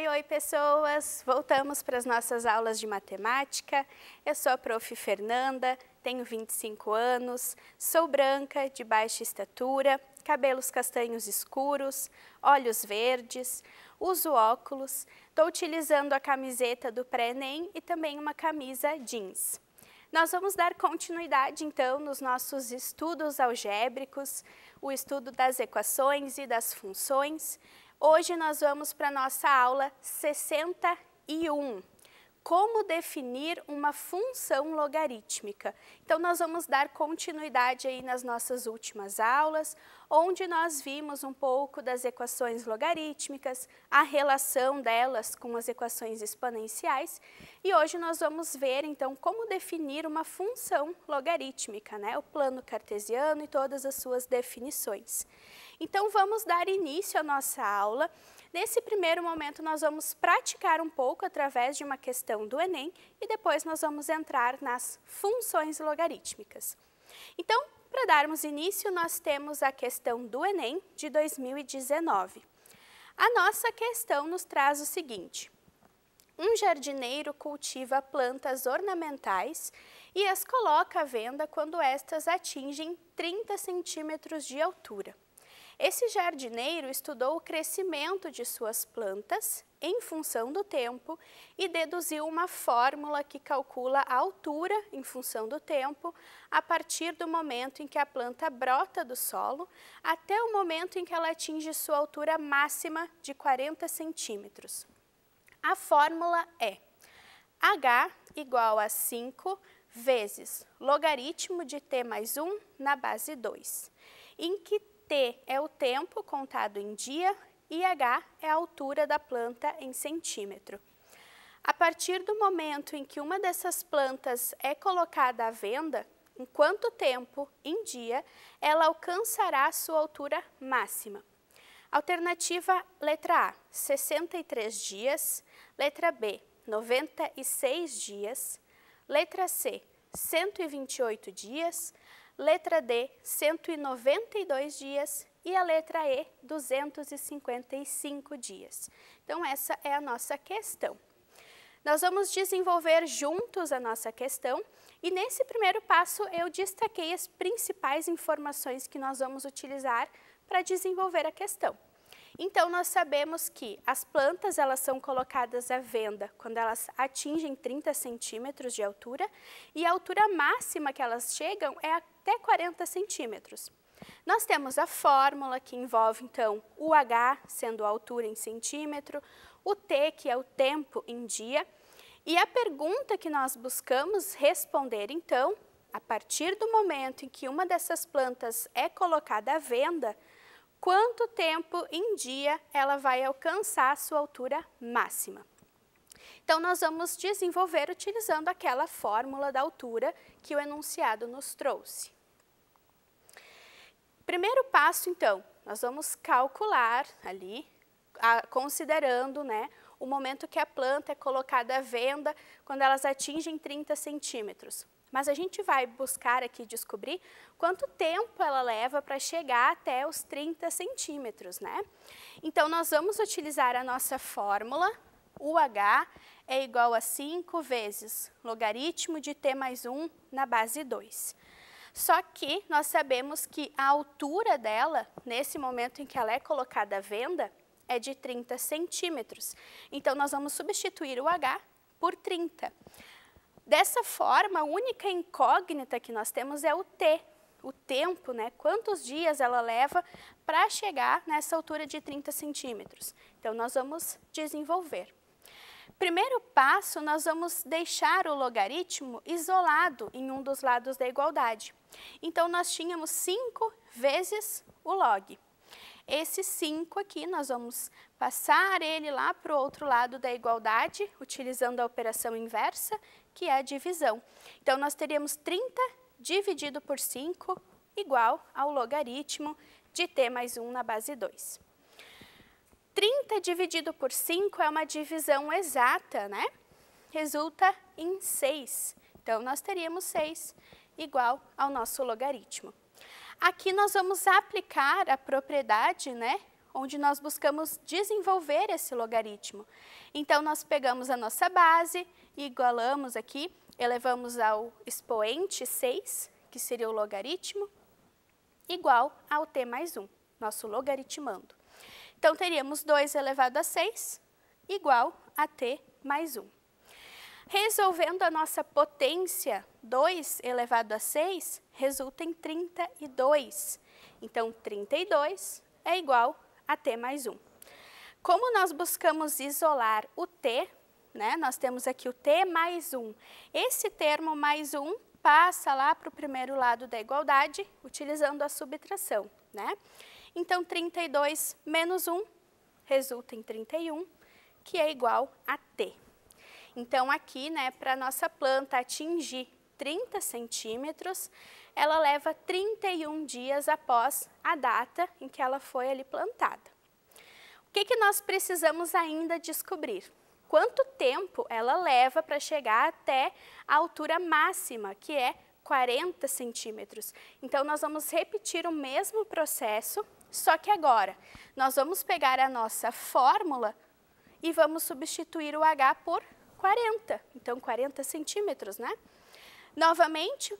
Oi, oi, pessoas! Voltamos para as nossas aulas de matemática. Eu sou a prof. Fernanda, tenho 25 anos, sou branca, de baixa estatura, cabelos castanhos escuros, olhos verdes, uso óculos, estou utilizando a camiseta do pré-ENEM e também uma camisa jeans. Nós vamos dar continuidade, então, nos nossos estudos algébricos, o estudo das equações e das funções, Hoje nós vamos para a nossa aula 61 como definir uma função logarítmica. Então, nós vamos dar continuidade aí nas nossas últimas aulas, onde nós vimos um pouco das equações logarítmicas, a relação delas com as equações exponenciais, e hoje nós vamos ver, então, como definir uma função logarítmica, né? o plano cartesiano e todas as suas definições. Então, vamos dar início à nossa aula Nesse primeiro momento, nós vamos praticar um pouco através de uma questão do Enem e depois nós vamos entrar nas funções logarítmicas. Então, para darmos início, nós temos a questão do Enem de 2019. A nossa questão nos traz o seguinte. Um jardineiro cultiva plantas ornamentais e as coloca à venda quando estas atingem 30 centímetros de altura. Esse jardineiro estudou o crescimento de suas plantas em função do tempo e deduziu uma fórmula que calcula a altura em função do tempo a partir do momento em que a planta brota do solo até o momento em que ela atinge sua altura máxima de 40 centímetros. A fórmula é H igual a 5 vezes logaritmo de t mais 1 na base 2, em que T é o tempo contado em dia e H é a altura da planta em centímetro. A partir do momento em que uma dessas plantas é colocada à venda, em quanto tempo, em dia, ela alcançará sua altura máxima? Alternativa letra A, 63 dias, letra B, 96 dias, letra C, 128 dias, letra D, 192 dias e a letra E, 255 dias. Então, essa é a nossa questão. Nós vamos desenvolver juntos a nossa questão e nesse primeiro passo eu destaquei as principais informações que nós vamos utilizar para desenvolver a questão. Então, nós sabemos que as plantas elas são colocadas à venda quando elas atingem 30 centímetros de altura e a altura máxima que elas chegam é a até 40 centímetros. Nós temos a fórmula que envolve, então, o H, sendo a altura em centímetro, o T, que é o tempo em dia, e a pergunta que nós buscamos responder, então, a partir do momento em que uma dessas plantas é colocada à venda, quanto tempo em dia ela vai alcançar a sua altura máxima. Então, nós vamos desenvolver utilizando aquela fórmula da altura que o enunciado nos trouxe. Primeiro passo, então, nós vamos calcular ali, a, considerando né, o momento que a planta é colocada à venda, quando elas atingem 30 centímetros. Mas a gente vai buscar aqui descobrir quanto tempo ela leva para chegar até os 30 centímetros, né? Então, nós vamos utilizar a nossa fórmula, UH é igual a 5 vezes logaritmo de t mais 1 na base 2. Só que nós sabemos que a altura dela, nesse momento em que ela é colocada à venda, é de 30 centímetros. Então, nós vamos substituir o H por 30. Dessa forma, a única incógnita que nós temos é o T, o tempo, né? quantos dias ela leva para chegar nessa altura de 30 centímetros. Então, nós vamos desenvolver primeiro passo, nós vamos deixar o logaritmo isolado em um dos lados da igualdade. Então, nós tínhamos 5 vezes o log. Esse 5 aqui, nós vamos passar ele lá para o outro lado da igualdade, utilizando a operação inversa, que é a divisão. Então, nós teríamos 30 dividido por 5 igual ao logaritmo de t mais 1 na base 2. 30 dividido por 5 é uma divisão exata, né? Resulta em 6. Então, nós teríamos 6 igual ao nosso logaritmo. Aqui nós vamos aplicar a propriedade, né? Onde nós buscamos desenvolver esse logaritmo. Então, nós pegamos a nossa base, igualamos aqui, elevamos ao expoente 6, que seria o logaritmo, igual ao t mais 1, nosso logaritmando. Então, teríamos 2 elevado a 6 igual a t mais 1. Resolvendo a nossa potência 2 elevado a 6, resulta em 32. Então, 32 é igual a t mais 1. Como nós buscamos isolar o t, né, nós temos aqui o t mais 1. Esse termo mais 1 passa lá para o primeiro lado da igualdade, utilizando a subtração. Né? Então, 32 menos 1 resulta em 31, que é igual a T. Então, aqui, né, para a nossa planta atingir 30 centímetros, ela leva 31 dias após a data em que ela foi ali plantada. O que, que nós precisamos ainda descobrir? Quanto tempo ela leva para chegar até a altura máxima, que é 40 centímetros. Então, nós vamos repetir o mesmo processo só que agora, nós vamos pegar a nossa fórmula e vamos substituir o H por 40, então 40 centímetros, né? Novamente, uh,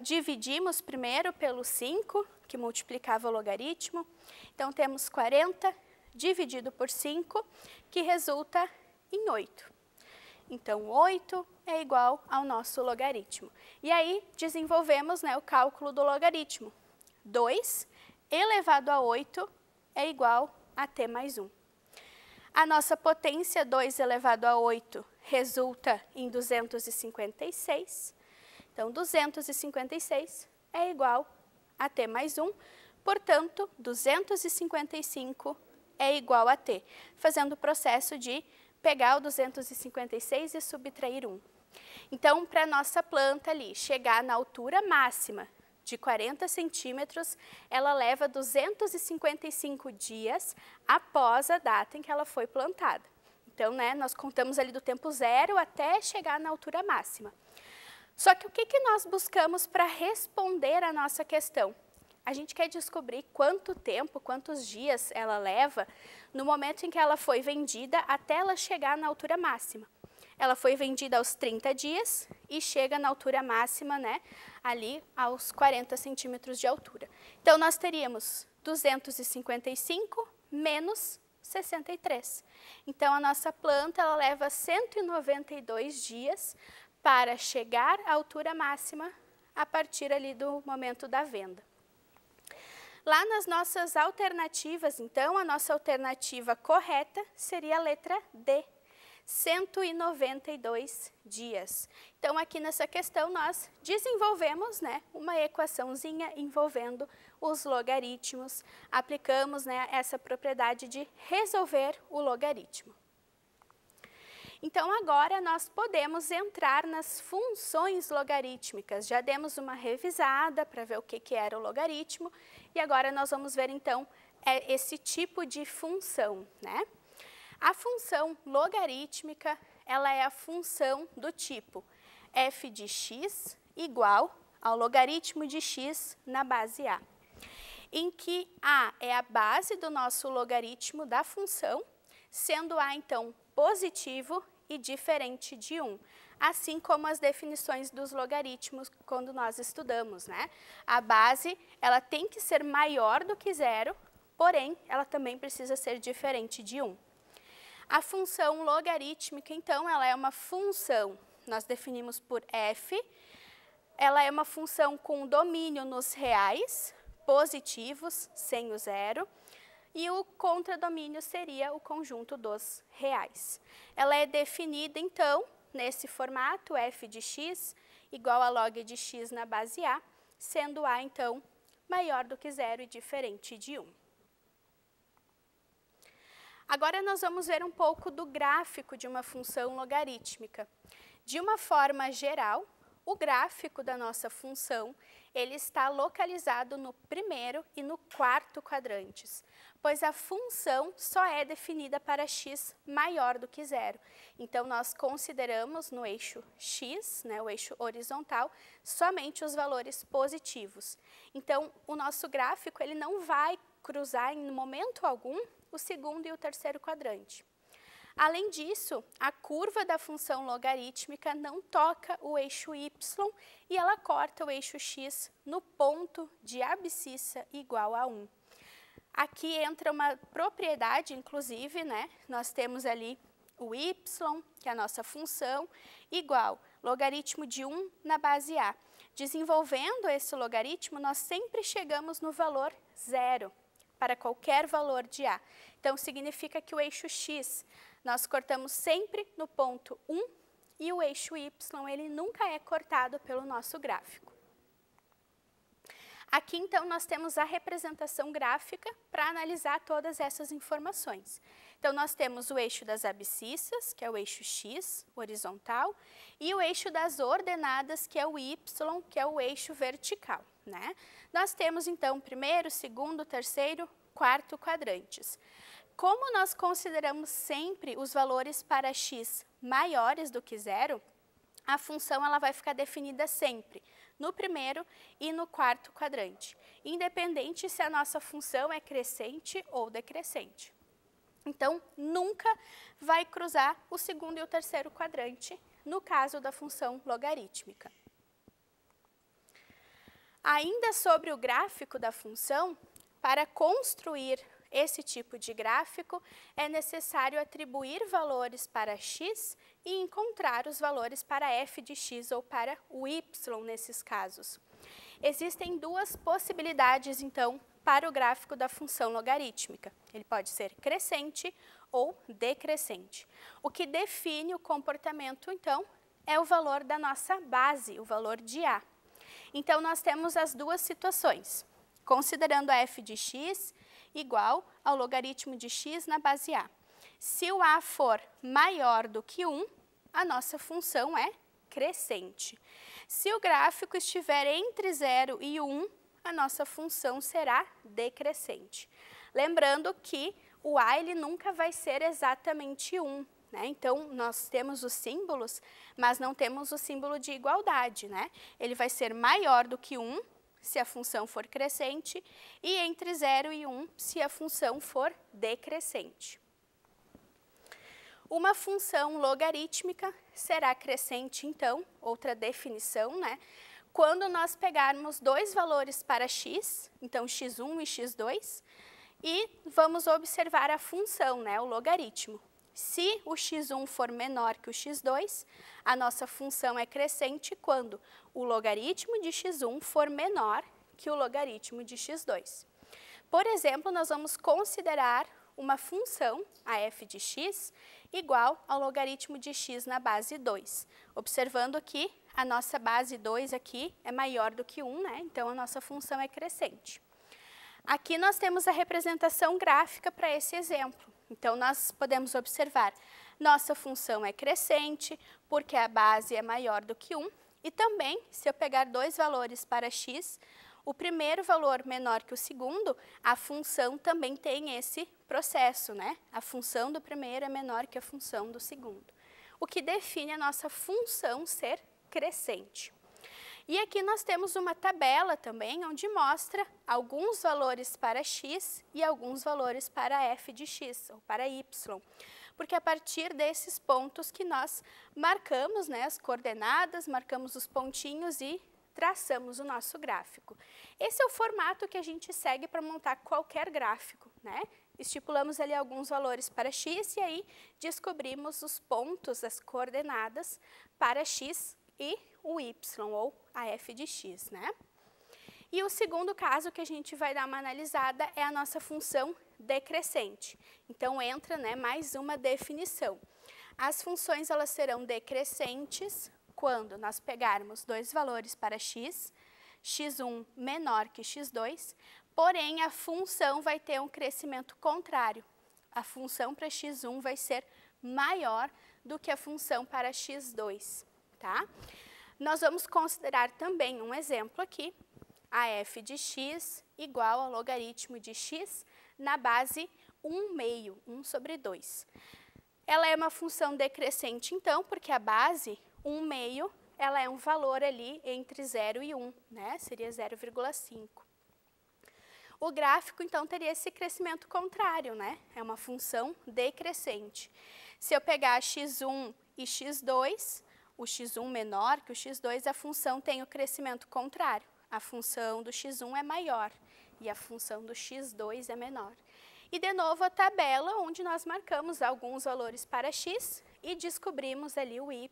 dividimos primeiro pelo 5, que multiplicava o logaritmo. Então, temos 40 dividido por 5, que resulta em 8. Então, 8 é igual ao nosso logaritmo. E aí, desenvolvemos né, o cálculo do logaritmo. 2 elevado a 8 é igual a t mais 1. A nossa potência 2 elevado a 8 resulta em 256. Então, 256 é igual a t mais 1. Portanto, 255 é igual a t, fazendo o processo de pegar o 256 e subtrair 1. Então, para a nossa planta ali chegar na altura máxima de 40 centímetros, ela leva 255 dias após a data em que ela foi plantada. Então, né, nós contamos ali do tempo zero até chegar na altura máxima. Só que o que, que nós buscamos para responder a nossa questão? A gente quer descobrir quanto tempo, quantos dias ela leva no momento em que ela foi vendida até ela chegar na altura máxima. Ela foi vendida aos 30 dias e chega na altura máxima, né, ali aos 40 centímetros de altura. Então, nós teríamos 255 menos 63. Então, a nossa planta ela leva 192 dias para chegar à altura máxima a partir ali do momento da venda. Lá nas nossas alternativas, então, a nossa alternativa correta seria a letra D, 192 dias. Então, aqui nessa questão, nós desenvolvemos né, uma equaçãozinha envolvendo os logaritmos, aplicamos né, essa propriedade de resolver o logaritmo. Então, agora nós podemos entrar nas funções logarítmicas. Já demos uma revisada para ver o que, que era o logaritmo, e agora nós vamos ver, então, é esse tipo de função, né? A função logarítmica, ela é a função do tipo f de x igual ao logaritmo de x na base a, em que a é a base do nosso logaritmo da função, sendo a então positivo e diferente de 1, assim como as definições dos logaritmos quando nós estudamos, né? A base, ela tem que ser maior do que zero, porém, ela também precisa ser diferente de 1. A função logarítmica, então, ela é uma função, nós definimos por f, ela é uma função com domínio nos reais, positivos, sem o zero, e o contradomínio seria o conjunto dos reais. Ela é definida, então, nesse formato f de x igual a log de x na base a, sendo a, então, maior do que zero e diferente de 1. Agora nós vamos ver um pouco do gráfico de uma função logarítmica. De uma forma geral, o gráfico da nossa função, ele está localizado no primeiro e no quarto quadrantes, pois a função só é definida para x maior do que zero. Então, nós consideramos no eixo x, né, o eixo horizontal, somente os valores positivos. Então, o nosso gráfico ele não vai cruzar em momento algum o segundo e o terceiro quadrante. Além disso, a curva da função logarítmica não toca o eixo y e ela corta o eixo x no ponto de abscissa igual a 1. Aqui entra uma propriedade, inclusive, né? Nós temos ali o y, que é a nossa função, igual logaritmo de 1 na base a. Desenvolvendo esse logaritmo, nós sempre chegamos no valor zero para qualquer valor de A. Então, significa que o eixo X nós cortamos sempre no ponto 1 e o eixo Y ele nunca é cortado pelo nosso gráfico. Aqui, então, nós temos a representação gráfica para analisar todas essas informações. Então, nós temos o eixo das abscissas, que é o eixo x, horizontal, e o eixo das ordenadas, que é o y, que é o eixo vertical. Né? Nós temos, então, primeiro, segundo, terceiro, quarto quadrantes. Como nós consideramos sempre os valores para x maiores do que zero, a função ela vai ficar definida sempre no primeiro e no quarto quadrante, independente se a nossa função é crescente ou decrescente. Então, nunca vai cruzar o segundo e o terceiro quadrante, no caso da função logarítmica. Ainda sobre o gráfico da função, para construir esse tipo de gráfico, é necessário atribuir valores para x e encontrar os valores para f de x ou para o y nesses casos. Existem duas possibilidades, então, para o gráfico da função logarítmica. Ele pode ser crescente ou decrescente. O que define o comportamento, então, é o valor da nossa base, o valor de A. Então, nós temos as duas situações, considerando a f de x igual ao logaritmo de x na base a. Se o a for maior do que 1, a nossa função é crescente. Se o gráfico estiver entre 0 e 1, a nossa função será decrescente. Lembrando que o a ele nunca vai ser exatamente 1, né? Então, nós temos os símbolos, mas não temos o símbolo de igualdade. Né? Ele vai ser maior do que 1 se a função for crescente e entre 0 e 1 se a função for decrescente. Uma função logarítmica será crescente, então, outra definição, né? quando nós pegarmos dois valores para x, então x1 e x2, e vamos observar a função, né, o logaritmo. Se o x1 for menor que o x2, a nossa função é crescente quando o logaritmo de x1 for menor que o logaritmo de x2. Por exemplo, nós vamos considerar uma função, a f de x, igual ao logaritmo de x na base 2. Observando que a nossa base 2 aqui é maior do que 1, né? então a nossa função é crescente. Aqui nós temos a representação gráfica para esse exemplo. Então, nós podemos observar, nossa função é crescente, porque a base é maior do que 1, e também, se eu pegar dois valores para x, o primeiro valor menor que o segundo, a função também tem esse processo, né? A função do primeiro é menor que a função do segundo. O que define a nossa função ser crescente. E aqui nós temos uma tabela também, onde mostra alguns valores para x e alguns valores para f de x, ou para y. Porque a partir desses pontos que nós marcamos né, as coordenadas, marcamos os pontinhos e traçamos o nosso gráfico. Esse é o formato que a gente segue para montar qualquer gráfico, né? Estipulamos ali alguns valores para x e aí descobrimos os pontos, as coordenadas para x e o y, ou a f de x, né? E o segundo caso que a gente vai dar uma analisada é a nossa função decrescente. Então, entra né, mais uma definição. As funções elas serão decrescentes quando nós pegarmos dois valores para x, x1 menor que x2, porém a função vai ter um crescimento contrário. A função para x1 vai ser maior do que a função para x2. Tá? Nós vamos considerar também um exemplo aqui, a f de x igual ao logaritmo de x na base 1 meio, 1 sobre 2. Ela é uma função decrescente, então, porque a base 1 meio, ela é um valor ali entre 0 e 1, né? seria 0,5. O gráfico, então, teria esse crescimento contrário, né? É uma função decrescente. Se eu pegar x1 e x2, o x1 menor que o x2, a função tem o crescimento contrário. A função do x1 é maior e a função do x2 é menor. E, de novo, a tabela onde nós marcamos alguns valores para x e descobrimos ali o y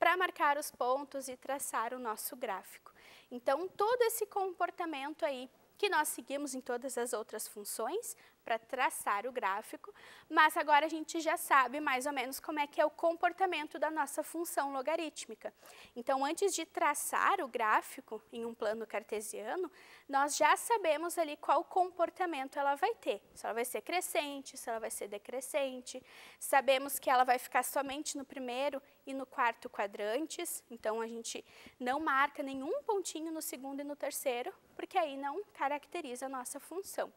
para marcar os pontos e traçar o nosso gráfico. Então, todo esse comportamento aí que nós seguimos em todas as outras funções, para traçar o gráfico, mas agora a gente já sabe mais ou menos como é que é o comportamento da nossa função logarítmica. Então, antes de traçar o gráfico em um plano cartesiano, nós já sabemos ali qual comportamento ela vai ter. Se ela vai ser crescente, se ela vai ser decrescente. Sabemos que ela vai ficar somente no primeiro e no quarto quadrantes, então a gente não marca nenhum pontinho no segundo e no terceiro, porque aí não caracteriza a nossa função.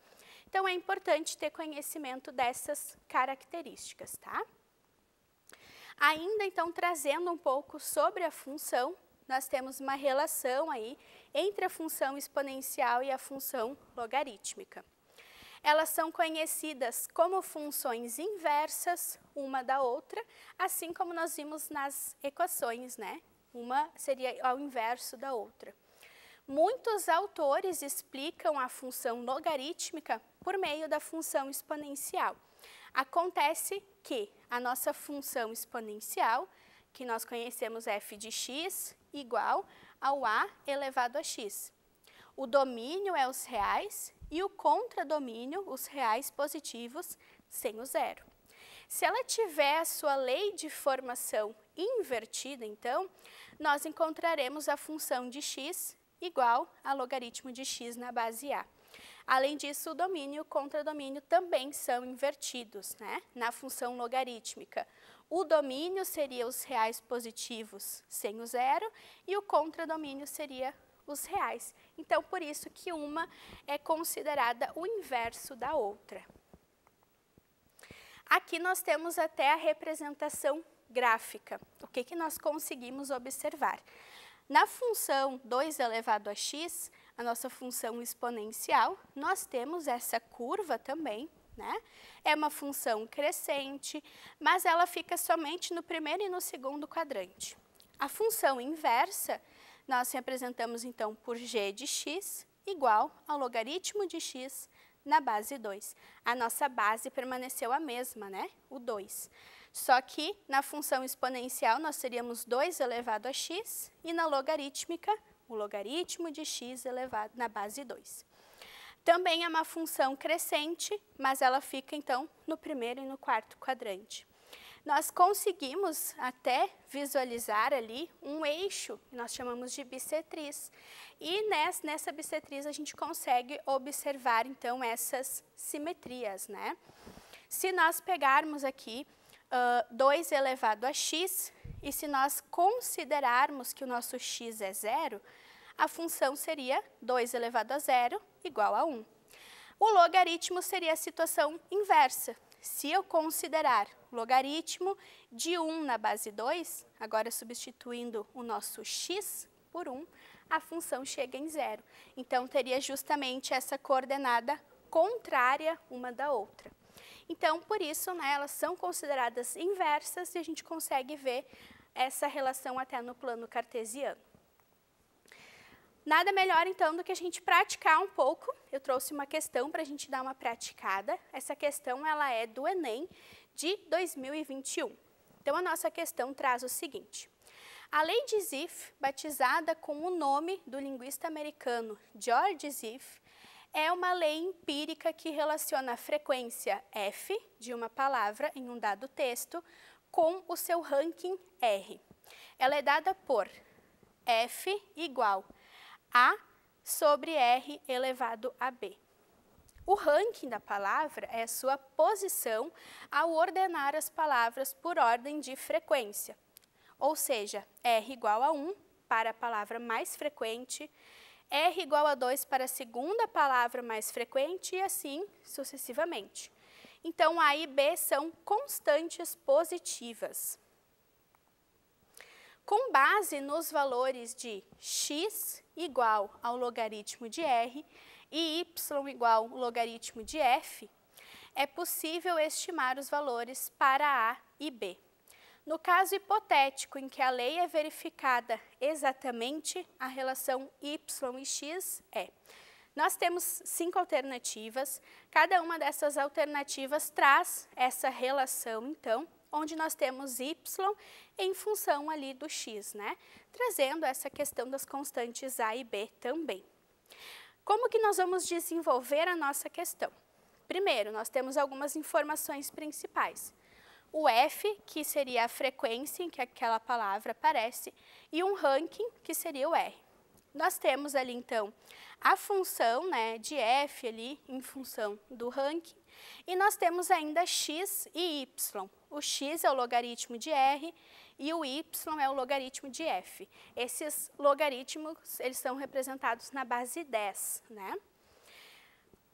Então é importante ter conhecimento dessas características, tá? Ainda então trazendo um pouco sobre a função, nós temos uma relação aí entre a função exponencial e a função logarítmica. Elas são conhecidas como funções inversas uma da outra, assim como nós vimos nas equações, né? Uma seria ao inverso da outra. Muitos autores explicam a função logarítmica por meio da função exponencial. Acontece que a nossa função exponencial, que nós conhecemos f de x, igual ao a elevado a x. O domínio é os reais e o contradomínio, os reais positivos, sem o zero. Se ela tiver a sua lei de formação invertida, então, nós encontraremos a função de x igual a logaritmo de x na base A. Além disso, o domínio e o contradomínio também são invertidos né, na função logarítmica. O domínio seria os reais positivos sem o zero e o contradomínio seria os reais. Então, por isso que uma é considerada o inverso da outra. Aqui nós temos até a representação gráfica. O que, que nós conseguimos observar? Na função 2 elevado a x, a nossa função exponencial, nós temos essa curva também, né? É uma função crescente, mas ela fica somente no primeiro e no segundo quadrante. A função inversa, nós representamos então por g de x igual ao logaritmo de x na base 2. A nossa base permaneceu a mesma, né? O 2. Só que na função exponencial nós teríamos 2 elevado a x e na logarítmica o logaritmo de x elevado na base 2. Também é uma função crescente, mas ela fica então no primeiro e no quarto quadrante. Nós conseguimos até visualizar ali um eixo, que nós chamamos de bissetriz. E nessa bissetriz a gente consegue observar então essas simetrias, né? Se nós pegarmos aqui uh, 2 elevado a x, e se nós considerarmos que o nosso x é zero, a função seria 2 elevado a zero igual a 1. O logaritmo seria a situação inversa. Se eu considerar logaritmo de 1 na base 2, agora substituindo o nosso x por 1, a função chega em zero. Então, teria justamente essa coordenada contrária uma da outra. Então, por isso, né, elas são consideradas inversas e a gente consegue ver essa relação até no plano cartesiano. Nada melhor, então, do que a gente praticar um pouco. Eu trouxe uma questão para a gente dar uma praticada. Essa questão ela é do Enem de 2021. Então, a nossa questão traz o seguinte. A lei de Zipf, batizada com o nome do linguista americano George Zipf, é uma lei empírica que relaciona a frequência F de uma palavra em um dado texto com o seu ranking R. Ela é dada por F igual a sobre R elevado a B. O ranking da palavra é a sua posição ao ordenar as palavras por ordem de frequência, ou seja, R igual a 1 para a palavra mais frequente, R igual a 2 para a segunda palavra mais frequente e assim sucessivamente. Então, A e B são constantes positivas. Com base nos valores de x igual ao logaritmo de r e y igual ao logaritmo de f, é possível estimar os valores para A e B. No caso hipotético em que a lei é verificada exatamente, a relação Y e X é. Nós temos cinco alternativas, cada uma dessas alternativas traz essa relação, então, onde nós temos y em função ali do x, né? Trazendo essa questão das constantes a e b também. Como que nós vamos desenvolver a nossa questão? Primeiro, nós temos algumas informações principais o F, que seria a frequência em que aquela palavra aparece, e um ranking, que seria o R. Nós temos ali, então, a função né, de F ali, em função do ranking, e nós temos ainda x e y. O x é o logaritmo de R e o y é o logaritmo de f. Esses logaritmos, eles são representados na base 10, né?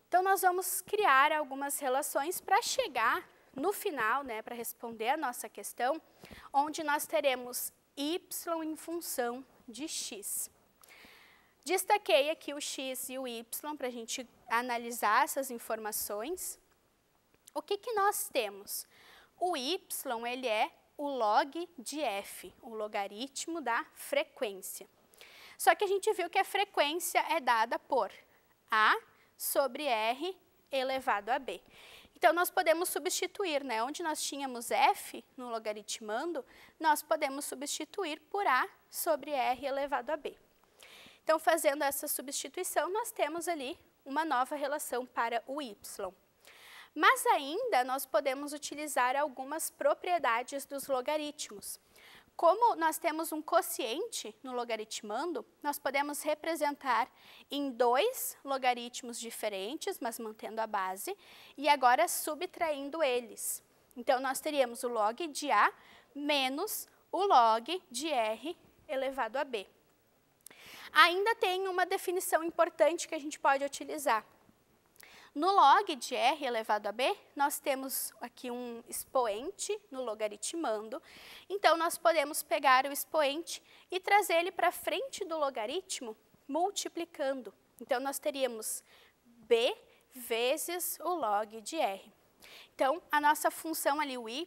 Então, nós vamos criar algumas relações para chegar no final, né, para responder a nossa questão, onde nós teremos y em função de x. Destaquei aqui o x e o y para a gente analisar essas informações. O que, que nós temos? O y ele é o log de f, o logaritmo da frequência. Só que a gente viu que a frequência é dada por a sobre r elevado a b. Então, nós podemos substituir, né? onde nós tínhamos f no logaritmando, nós podemos substituir por a sobre r elevado a b. Então, fazendo essa substituição, nós temos ali uma nova relação para o y. Mas ainda nós podemos utilizar algumas propriedades dos logaritmos como nós temos um quociente no logaritmando, nós podemos representar em dois logaritmos diferentes, mas mantendo a base, e agora subtraindo eles. Então, nós teríamos o log de A menos o log de R elevado a B. Ainda tem uma definição importante que a gente pode utilizar, no log de R elevado a B, nós temos aqui um expoente no logaritmando. Então, nós podemos pegar o expoente e trazer ele para frente do logaritmo, multiplicando. Então, nós teríamos B vezes o log de R. Então, a nossa função ali, o y,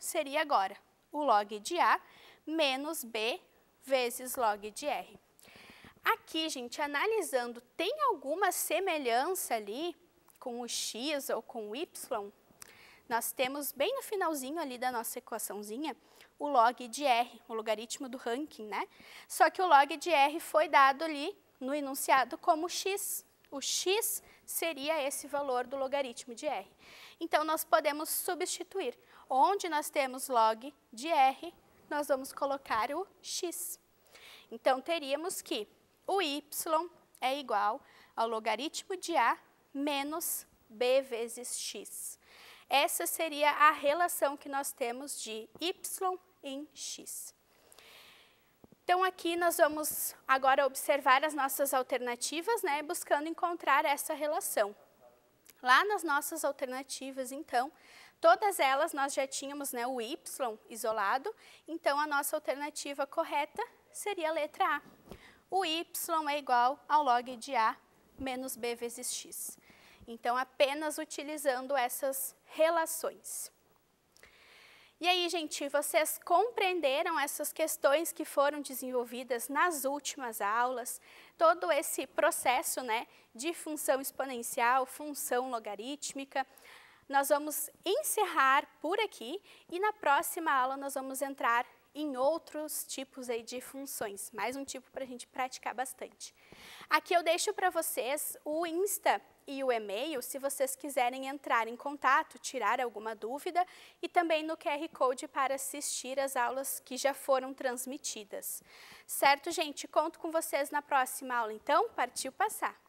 seria agora o log de A menos B vezes log de R. Aqui, gente, analisando, tem alguma semelhança ali com o x ou com o y, nós temos bem no finalzinho ali da nossa equaçãozinha o log de r, o logaritmo do ranking, né? Só que o log de r foi dado ali no enunciado como x. O x seria esse valor do logaritmo de r. Então, nós podemos substituir. Onde nós temos log de r, nós vamos colocar o x. Então, teríamos que o y é igual ao logaritmo de a menos b vezes x. Essa seria a relação que nós temos de y em x. Então, aqui nós vamos agora observar as nossas alternativas, né, buscando encontrar essa relação. Lá nas nossas alternativas, então, todas elas nós já tínhamos né, o y isolado, então a nossa alternativa correta seria a letra A. O y é igual ao log de A menos B vezes x. Então, apenas utilizando essas relações. E aí, gente, vocês compreenderam essas questões que foram desenvolvidas nas últimas aulas, todo esse processo né, de função exponencial, função logarítmica. Nós vamos encerrar por aqui e na próxima aula nós vamos entrar em outros tipos aí de funções. Mais um tipo para a gente praticar bastante. Aqui eu deixo para vocês o Insta e o e-mail, se vocês quiserem entrar em contato, tirar alguma dúvida, e também no QR Code para assistir as aulas que já foram transmitidas. Certo, gente? Conto com vocês na próxima aula, então. Partiu passar!